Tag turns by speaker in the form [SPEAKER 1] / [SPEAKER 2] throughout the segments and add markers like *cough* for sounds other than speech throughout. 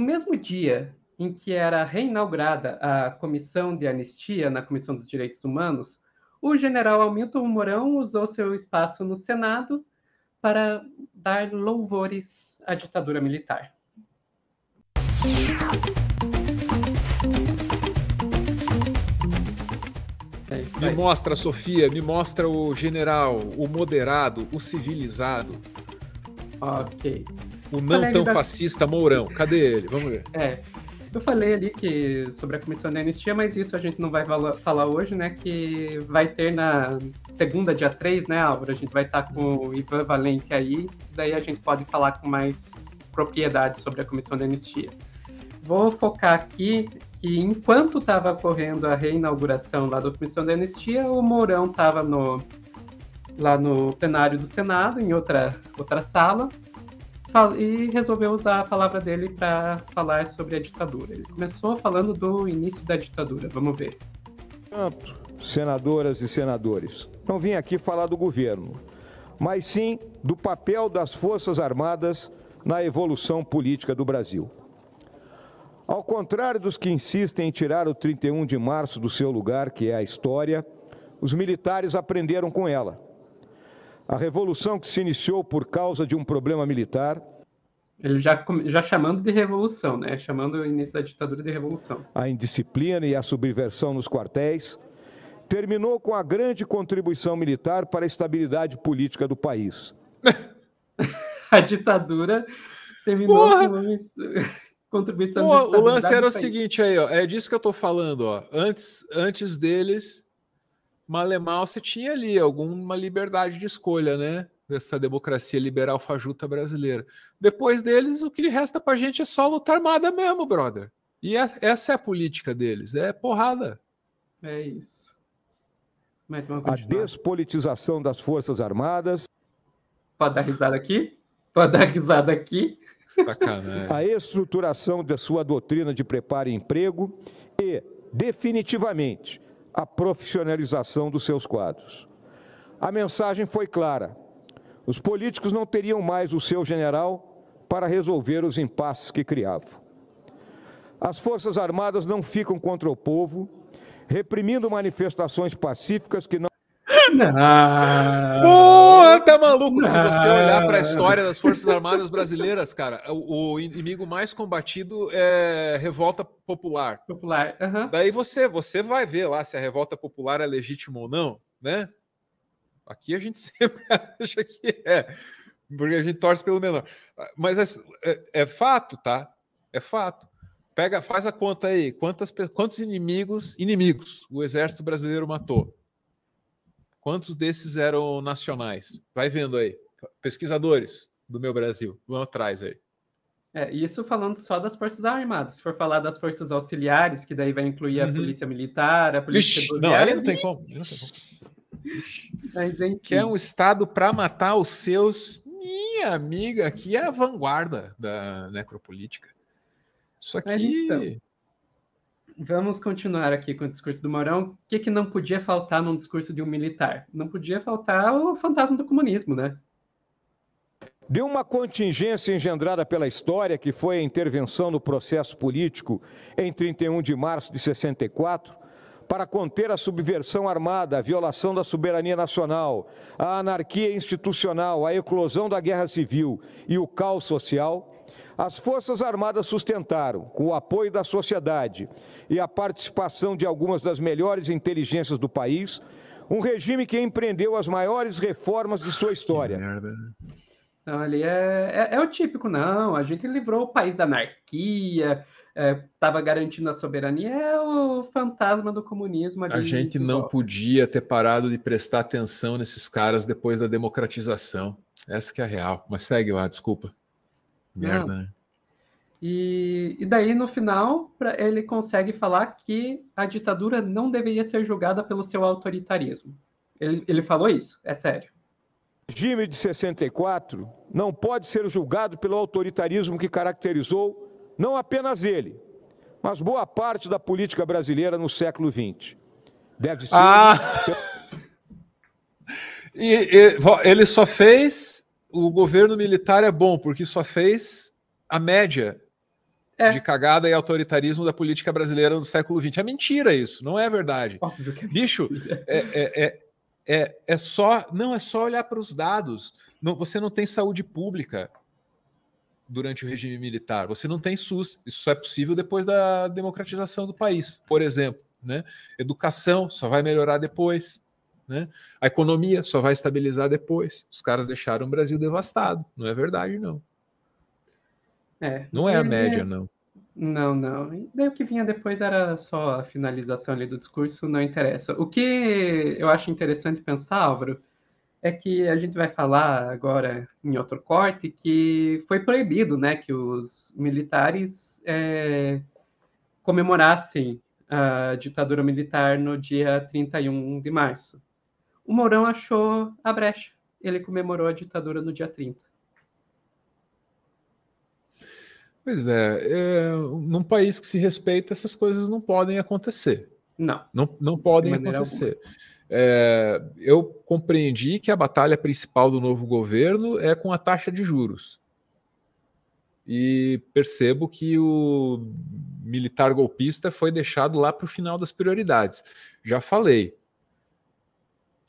[SPEAKER 1] No mesmo dia em que era reinaugurada a Comissão de Anistia na Comissão dos Direitos Humanos, o general Hamilton Mourão usou seu espaço no Senado para dar louvores à ditadura militar.
[SPEAKER 2] É me mostra, Sofia, me mostra o general, o moderado, o
[SPEAKER 1] civilizado. Ok. O não tão da...
[SPEAKER 2] fascista Mourão. Cadê ele?
[SPEAKER 1] Vamos ver. É. Eu falei ali que sobre a comissão da anistia, mas isso a gente não vai falar hoje, né? Que vai ter na segunda, dia 3, né, Álvaro? A gente vai estar tá com o Ivan Valente aí, daí a gente pode falar com mais propriedade sobre a comissão da anistia. Vou focar aqui que enquanto estava ocorrendo a reinauguração lá da comissão da anistia, o Mourão estava no lá no plenário do Senado, em outra, outra sala, e resolveu usar a palavra dele para falar sobre a ditadura. Ele começou falando do início da ditadura, vamos ver.
[SPEAKER 3] senadoras e senadores, não vim aqui falar do governo, mas sim do papel das Forças Armadas na evolução política do Brasil. Ao contrário dos que insistem em tirar o 31 de março do seu lugar, que é a história, os militares aprenderam com ela a revolução que se iniciou por causa de um problema militar.
[SPEAKER 1] Ele já, já chamando de revolução, né? Chamando o início da ditadura de revolução.
[SPEAKER 3] A indisciplina e a subversão nos quartéis. Terminou com a grande contribuição militar para a estabilidade política do país. *laughs*
[SPEAKER 1] a ditadura terminou Porra! com uma *laughs* contribuição Porra, O lance era o seguinte
[SPEAKER 2] aí, ó. É disso que eu tô falando, ó. Antes, antes deles, Malemal, você tinha ali alguma liberdade de escolha, né? Dessa democracia liberal fajuta brasileira. Depois deles, o que resta pra gente é só luta armada
[SPEAKER 3] mesmo, brother. E é, essa é a política deles, é porrada.
[SPEAKER 1] É isso.
[SPEAKER 3] Mais uma a despolitização das Forças Armadas.
[SPEAKER 1] Pode dar risada aqui? Pode dar risada aqui? Sacanagem.
[SPEAKER 3] a estruturação da sua doutrina de preparo e emprego e, definitivamente, a profissionalização dos seus quadros. A mensagem foi clara: os políticos não teriam mais o seu general para resolver os impasses que criavam. As Forças Armadas não ficam contra o povo, reprimindo manifestações pacíficas que não. Não. Porra, tá maluco? Não. Se você olhar para a história das Forças Armadas
[SPEAKER 2] brasileiras, cara, o, o, inimigo mais combatido é revolta popular. Popular. Uhum. Daí você, você vai ver lá se a revolta popular é legítima ou não, né? Aqui a gente *laughs* sempre acha que é, porque a gente torce pelo menor. Mas assim, é, é fato, tá? É fato. Pega, faz a conta aí. Quantas, quantos inimigos, inimigos, o exército brasileiro matou? Quantos desses eram nacionais? Vai vendo aí.
[SPEAKER 1] Pesquisadores
[SPEAKER 2] do meu Brasil, vão atrás aí.
[SPEAKER 1] É, isso falando só das Forças Armadas. Se for falar das Forças Auxiliares, que daí vai incluir a uhum. Polícia Militar, a Polícia Vixe, Não, aí não tem
[SPEAKER 2] como. Né? Não tem como. Mas, Que é um Estado para matar os
[SPEAKER 1] seus. Minha amiga, aqui é a vanguarda da necropolítica. Isso aqui. Mas, então, vamos continuar aqui com o discurso do Mourão. O que, que não podia faltar num discurso de um militar? Não podia faltar o fantasma do comunismo, né?
[SPEAKER 3] De uma contingência engendrada pela história, que foi a intervenção no processo político em 31 de março de 64, para conter a subversão armada, a violação da soberania nacional, a anarquia institucional, a eclosão da guerra civil e o caos social, as Forças Armadas sustentaram, com o apoio da sociedade e a participação de algumas das melhores inteligências do país, um regime que empreendeu as maiores reformas de sua história. Né?
[SPEAKER 1] Olha, é, é, é o típico, não. A gente livrou o país da anarquia, estava é, garantindo a soberania, é o fantasma do comunismo. a gente não
[SPEAKER 2] podia ter parado de prestar atenção nesses caras depois da democratização. Essa que é a real. Mas segue lá, desculpa. Merda, né?
[SPEAKER 1] E, e, daí, no final, ele consegue falar que a ditadura não deveria ser julgada pelo seu autoritarismo. Ele, ele falou isso, é sério.
[SPEAKER 3] O regime de 64 não pode ser julgado pelo autoritarismo que caracterizou não apenas ele, mas boa parte da política brasileira no século XX. Deve ser. Ah! Então *laughs* e, e, ele só fez
[SPEAKER 2] o governo militar é bom porque só fez a média é. de cagada e autoritarismo da política brasileira do século XX. É mentira isso, não é verdade. Bicho, é, é, é, é, só. Não, é só olhar para os dados. Não, você não tem saúde pública durante o regime militar, você não tem SUS. Isso só é possível depois da democratização do país, por exemplo. Né? Educação só vai melhorar depois. Né? A economia só vai estabilizar depois. Os caras deixaram o
[SPEAKER 1] Brasil devastado.
[SPEAKER 2] Não é verdade, não.
[SPEAKER 1] É, não é a é. média, não. Não, não. daí o que vinha depois era só a finalização ali do discurso, não interessa. O que eu acho interessante pensar, Álvaro, é que a gente vai falar agora em outro corte que foi proibido, né, que os militares é, comemorassem a ditadura militar no dia 31 de março o Mourão achou a brecha. Ele comemorou a ditadura no dia 30. Pois é, é
[SPEAKER 2] num país que se respeita, essas coisas não podem acontecer. Não. Não, não podem acontecer. É, eu compreendi que a batalha principal do novo governo é com a taxa de juros. E percebo que o militar golpista foi deixado lá para o final das prioridades. Já falei,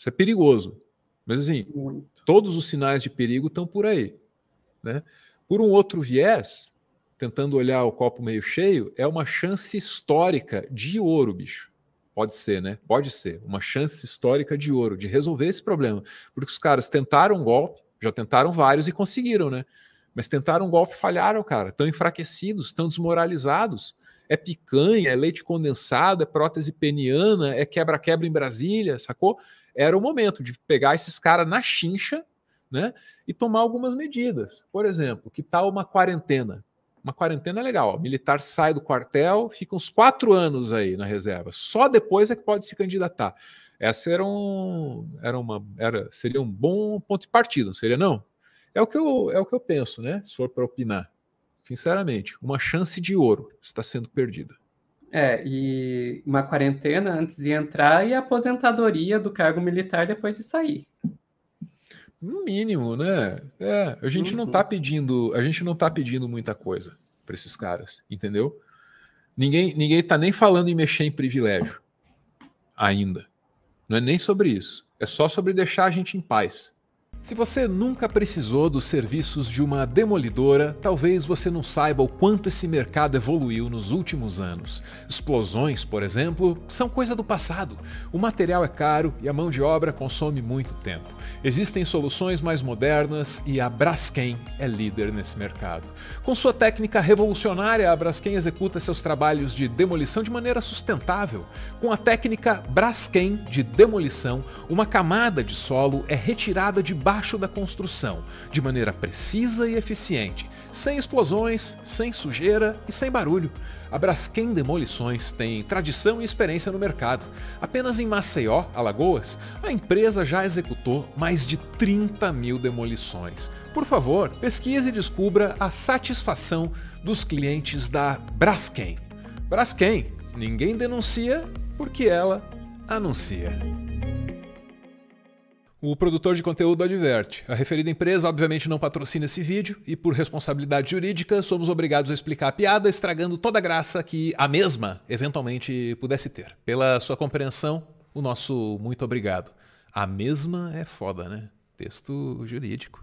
[SPEAKER 2] isso é perigoso. Mas assim, Muito. todos os sinais de perigo estão por aí. Né? Por um outro viés, tentando olhar o copo meio cheio, é uma chance histórica de ouro, bicho. Pode ser, né? Pode ser. Uma chance histórica de ouro, de resolver esse problema. Porque os caras tentaram um golpe, já tentaram vários e conseguiram, né? Mas tentaram um golpe, falharam, cara. Estão enfraquecidos, estão desmoralizados. É picanha, é leite condensado, é prótese peniana, é quebra-quebra em Brasília, sacou? era o momento de pegar esses caras na chincha né, e tomar algumas medidas. Por exemplo, que tal uma quarentena? Uma quarentena é legal. O militar sai do quartel, fica uns quatro anos aí na reserva. Só depois é que pode se candidatar. Essa era um, era uma, era, seria um bom ponto de partida, não seria não? É o que eu, é o que eu penso, né? Se for para opinar, sinceramente, uma chance de ouro está sendo perdida.
[SPEAKER 1] É, e uma quarentena antes de entrar e a aposentadoria do cargo militar depois de sair. No mínimo, né?
[SPEAKER 2] É, a gente uhum. não tá uhum. pedindo, a gente não tá pedindo muita coisa para esses caras, entendeu? Ninguém, ninguém tá nem falando em mexer em privilégio ainda. Não é nem sobre isso. É só sobre deixar a gente em paz. Se você nunca precisou dos serviços de uma demolidora, talvez você não saiba o quanto esse mercado evoluiu nos últimos anos. Explosões, por exemplo, são coisa do passado. O material é caro e a mão de obra consome muito tempo. Existem soluções mais modernas e a Braskem é líder nesse mercado. Com sua técnica revolucionária, a Braskem executa seus trabalhos de demolição de maneira sustentável. Com a técnica Braskem de demolição, uma camada de solo é retirada de embaixo da construção, de maneira precisa e eficiente, sem explosões, sem sujeira e sem barulho. A Braskem Demolições tem tradição e experiência no mercado. Apenas em Maceió, Alagoas, a empresa já executou mais de 30 mil demolições. Por favor, pesquise e descubra a satisfação dos clientes da Braskem. Braskem, ninguém denuncia porque ela anuncia. O produtor de conteúdo adverte: a referida empresa obviamente não patrocina esse vídeo e, por responsabilidade jurídica, somos obrigados a explicar a piada, estragando toda a graça que a mesma eventualmente pudesse ter. Pela sua compreensão, o nosso muito obrigado. A mesma é foda, né? Texto jurídico.